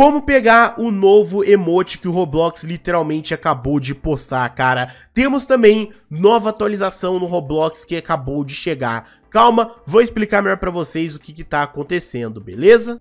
Como pegar o novo emote que o Roblox literalmente acabou de postar, cara. Temos também nova atualização no Roblox que acabou de chegar. Calma, vou explicar melhor pra vocês o que que tá acontecendo, beleza?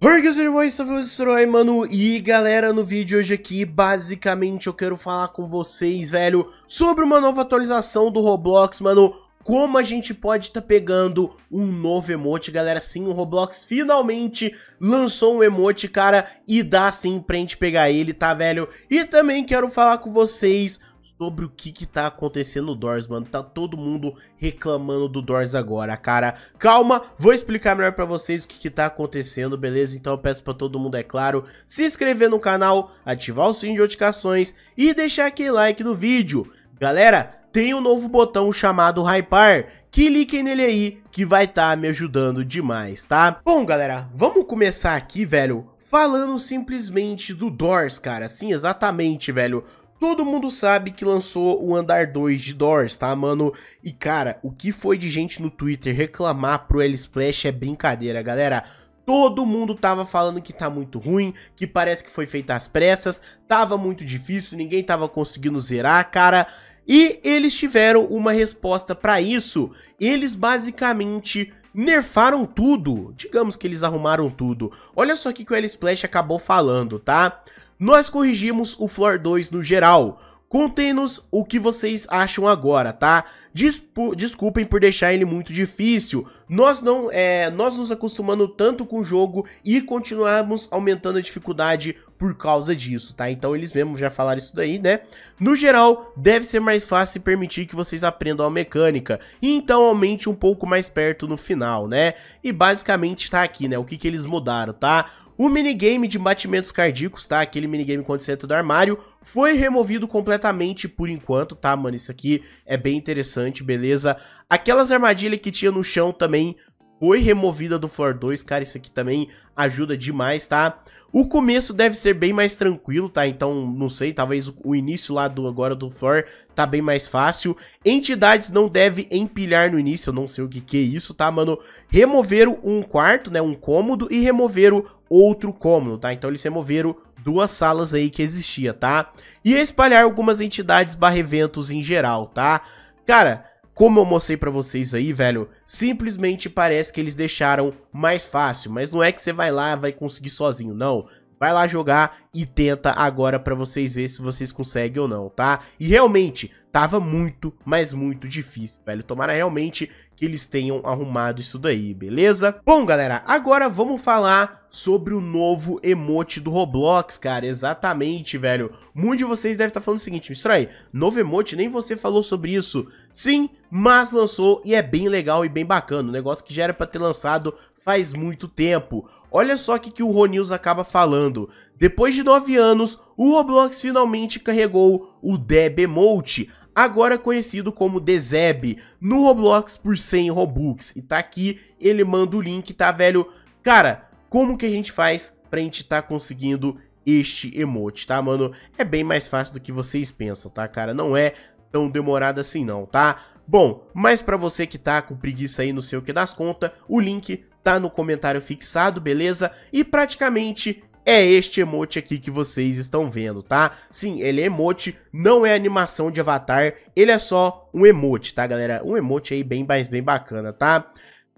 Destroy, mano, e galera, no vídeo hoje aqui, basicamente eu quero falar com vocês, velho, sobre uma nova atualização do Roblox, mano, como a gente pode estar tá pegando um novo emote, galera. Sim, o Roblox finalmente lançou um emote, cara, e dá sim pra gente pegar ele, tá, velho? E também quero falar com vocês sobre o que que tá acontecendo no Doors, mano. Tá todo mundo reclamando do Doors agora, cara. Calma, vou explicar melhor pra vocês o que que tá acontecendo, beleza? Então eu peço pra todo mundo, é claro, se inscrever no canal, ativar o sininho de notificações e deixar aquele like no vídeo. Galera, tem um novo botão chamado Hypar, cliquem nele aí que vai estar tá me ajudando demais, tá? Bom, galera, vamos começar aqui, velho, falando simplesmente do Doors, cara. Sim, exatamente, velho. Todo mundo sabe que lançou o Andar 2 de Doors, tá, mano? E, cara, o que foi de gente no Twitter reclamar pro L-Splash é brincadeira, galera. Todo mundo tava falando que tá muito ruim, que parece que foi feita às pressas, tava muito difícil, ninguém tava conseguindo zerar, cara. E eles tiveram uma resposta para isso. Eles basicamente nerfaram tudo. Digamos que eles arrumaram tudo. Olha só o que o L-Splash acabou falando, tá? Nós corrigimos o Floor 2 no geral, Contem-nos o que vocês acham agora, tá? Desculpem por deixar ele muito difícil. Nós não, é, nós nos acostumando tanto com o jogo e continuamos aumentando a dificuldade por causa disso, tá? Então eles mesmos já falaram isso daí, né? No geral, deve ser mais fácil permitir que vocês aprendam a mecânica e então aumente um pouco mais perto no final, né? E basicamente tá aqui, né? O que que eles mudaram, tá? O minigame de batimentos cardíacos, tá? Aquele minigame quando você entra do armário, foi removido completamente por enquanto, tá, mano? Isso aqui é bem interessante, beleza? Aquelas armadilhas que tinha no chão também foi removida do Floor 2, cara, isso aqui também ajuda demais, tá? O começo deve ser bem mais tranquilo, tá? Então, não sei, talvez o início lá do agora do Floor tá bem mais fácil. Entidades não deve empilhar no início, eu não sei o que que é isso, tá, mano? Removeram um quarto, né, um cômodo e removeram outro cômodo, tá? Então eles removeram duas salas aí que existia, tá? E espalhar algumas entidades barra eventos em geral, tá? Cara, como eu mostrei pra vocês aí, velho, simplesmente parece que eles deixaram mais fácil, mas não é que você vai lá vai conseguir sozinho, não. Vai lá jogar e tenta agora pra vocês ver se vocês conseguem ou não, tá? E realmente, tava muito, mas muito difícil, velho. Tomara realmente que eles tenham arrumado isso daí, beleza? Bom, galera, agora vamos falar sobre o novo emote do Roblox, cara, exatamente, velho. Muitos de vocês devem estar falando o seguinte, aí. novo emote, nem você falou sobre isso. Sim, mas lançou e é bem legal e bem bacana, um negócio que já era para ter lançado faz muito tempo. Olha só o que, que o Ronils acaba falando. Depois de 9 anos, o Roblox finalmente carregou o Deb Emote, agora conhecido como Dezeb, no Roblox por 100 Robux. E tá aqui, ele manda o link, tá, velho? Cara, como que a gente faz pra gente tá conseguindo este emote, tá, mano? É bem mais fácil do que vocês pensam, tá, cara? Não é tão demorado assim não, tá? Bom, mas pra você que tá com preguiça aí no seu que das contas, o link tá no comentário fixado, beleza? E praticamente é este emote aqui que vocês estão vendo, tá? Sim, ele é emote, não é animação de avatar, ele é só um emote, tá, galera? Um emote aí bem, bem bacana, tá?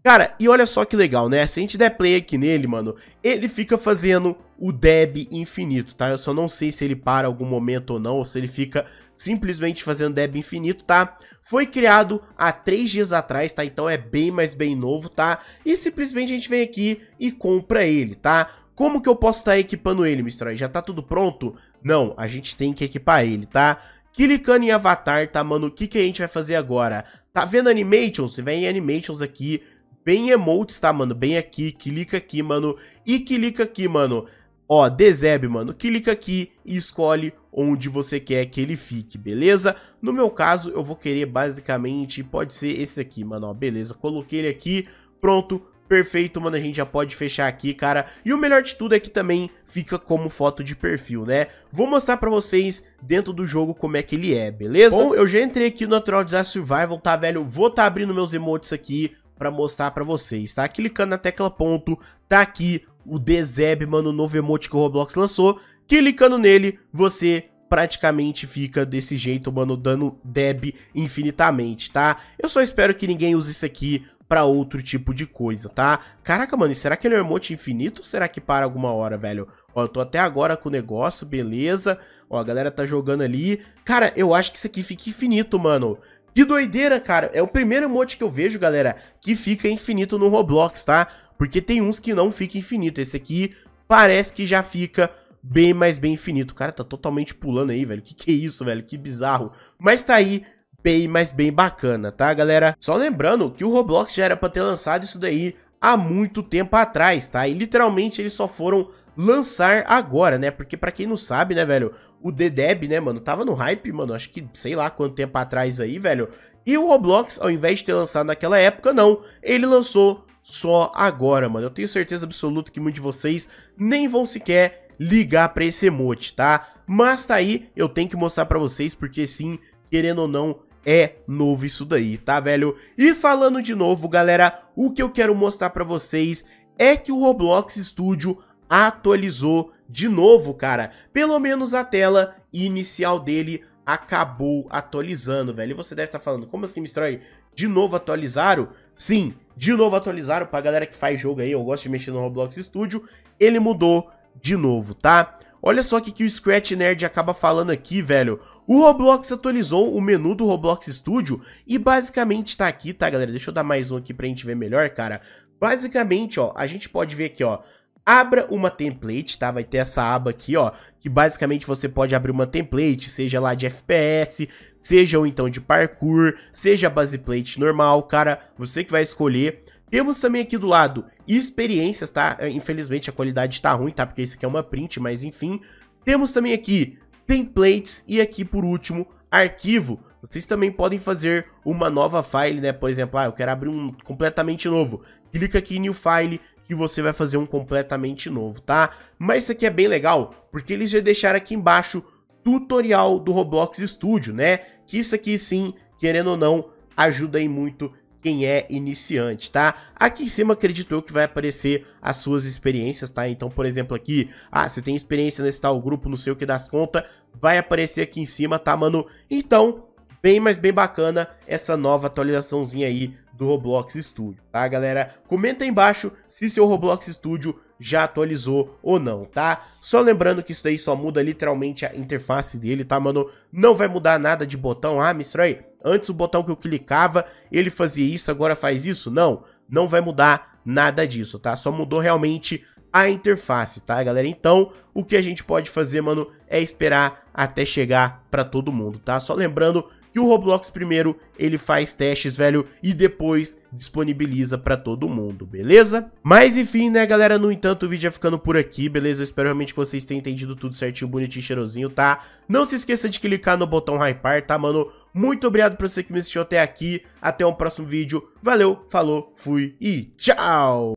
Cara, e olha só que legal, né? Se a gente der play aqui nele, mano, ele fica fazendo o deb infinito, tá? Eu só não sei se ele para algum momento ou não, ou se ele fica simplesmente fazendo deb infinito, tá? Foi criado há três dias atrás, tá? Então é bem, mais bem novo, tá? E simplesmente a gente vem aqui e compra ele, tá? Como que eu posso estar tá equipando ele, Aí? Já tá tudo pronto? Não, a gente tem que equipar ele, tá? Clicando em Avatar, tá, mano? O que, que a gente vai fazer agora? Tá vendo Animations? Você vem em Animations aqui, bem emotes, tá, mano? Bem aqui, clica aqui, mano, e clica aqui, mano. Ó, Dezeb, mano, clica aqui e escolhe onde você quer que ele fique, beleza? No meu caso, eu vou querer basicamente, pode ser esse aqui, mano, ó, beleza. Coloquei ele aqui, pronto, Perfeito, mano, a gente já pode fechar aqui, cara. E o melhor de tudo é que também fica como foto de perfil, né? Vou mostrar pra vocês dentro do jogo como é que ele é, beleza? Bom, eu já entrei aqui no Natural Disaster Survival, tá, velho? Vou tá abrindo meus emotes aqui pra mostrar pra vocês, tá? Clicando na tecla ponto, tá aqui o Dezeb, mano, o novo emote que o Roblox lançou. Clicando nele, você praticamente fica desse jeito, mano, dando deb infinitamente, tá? Eu só espero que ninguém use isso aqui pra outro tipo de coisa, tá? Caraca, mano, e será que ele é um emote infinito ou será que para alguma hora, velho? Ó, eu tô até agora com o negócio, beleza. Ó, a galera tá jogando ali. Cara, eu acho que isso aqui fica infinito, mano. Que doideira, cara. É o primeiro emote que eu vejo, galera, que fica infinito no Roblox, tá? Porque tem uns que não fica infinito. Esse aqui parece que já fica bem mais bem infinito. Cara, tá totalmente pulando aí, velho. Que que é isso, velho? Que bizarro. Mas tá aí bem, mas bem bacana, tá, galera? Só lembrando que o Roblox já era pra ter lançado isso daí há muito tempo atrás, tá? E literalmente eles só foram lançar agora, né? Porque pra quem não sabe, né, velho, o Dedeb, né, mano, tava no hype, mano, acho que sei lá quanto tempo atrás aí, velho. E o Roblox, ao invés de ter lançado naquela época, não, ele lançou só agora, mano. Eu tenho certeza absoluta que muitos de vocês nem vão sequer ligar pra esse emote, tá? Mas tá aí, eu tenho que mostrar pra vocês, porque sim, querendo ou não, é novo isso daí, tá, velho? E falando de novo, galera, o que eu quero mostrar pra vocês é que o Roblox Studio atualizou de novo, cara. Pelo menos a tela inicial dele acabou atualizando, velho. E você deve estar tá falando, como assim, Mistroy? De novo atualizaram? Sim, de novo atualizaram pra galera que faz jogo aí, eu gosto de mexer no Roblox Studio. Ele mudou de novo, tá? Olha só o que, que o Scratch Nerd acaba falando aqui, velho. O Roblox atualizou o menu do Roblox Studio e basicamente tá aqui, tá galera? Deixa eu dar mais um aqui pra gente ver melhor, cara. Basicamente, ó, a gente pode ver aqui, ó, abra uma template, tá? Vai ter essa aba aqui, ó, que basicamente você pode abrir uma template, seja lá de FPS, seja ou então de parkour, seja base plate normal, cara, você que vai escolher. Temos também aqui do lado experiências, tá? Eh, infelizmente a qualidade tá ruim, tá? Porque esse aqui é uma print, mas enfim. Temos também aqui templates e aqui por último, arquivo. Vocês também podem fazer uma nova file, né? Por exemplo, ah, eu quero abrir um completamente novo. Clica aqui em New File que você vai fazer um completamente novo, tá? Mas isso aqui é bem legal, porque eles já deixaram aqui embaixo tutorial do Roblox Studio, né? Que isso aqui sim, querendo ou não, ajuda aí muito quem é iniciante, tá? Aqui em cima acredito eu que vai aparecer as suas experiências, tá? Então, por exemplo, aqui, ah, você tem experiência nesse tal grupo, não sei o que das contas, vai aparecer aqui em cima, tá, mano? Então, bem, mas bem bacana essa nova atualizaçãozinha aí do Roblox Studio, tá, galera? Comenta aí embaixo se seu Roblox Studio já atualizou ou não, tá? Só lembrando que isso daí só muda literalmente a interface dele, tá, mano? Não vai mudar nada de botão, ah, me estranho Antes o botão que eu clicava, ele fazia isso, agora faz isso? Não, não vai mudar nada disso, tá? Só mudou realmente a interface, tá, galera? Então, o que a gente pode fazer, mano, é esperar até chegar para todo mundo, tá? Só lembrando que o Roblox primeiro ele faz testes, velho, e depois disponibiliza para todo mundo, beleza? Mas enfim, né, galera, no entanto, o vídeo é ficando por aqui, beleza? Eu espero realmente que vocês tenham entendido tudo certinho, bonitinho, cheirosinho, tá? Não se esqueça de clicar no botão hypar, tá, mano? Muito obrigado por você que me assistiu até aqui, até o um próximo vídeo, valeu, falou, fui e tchau!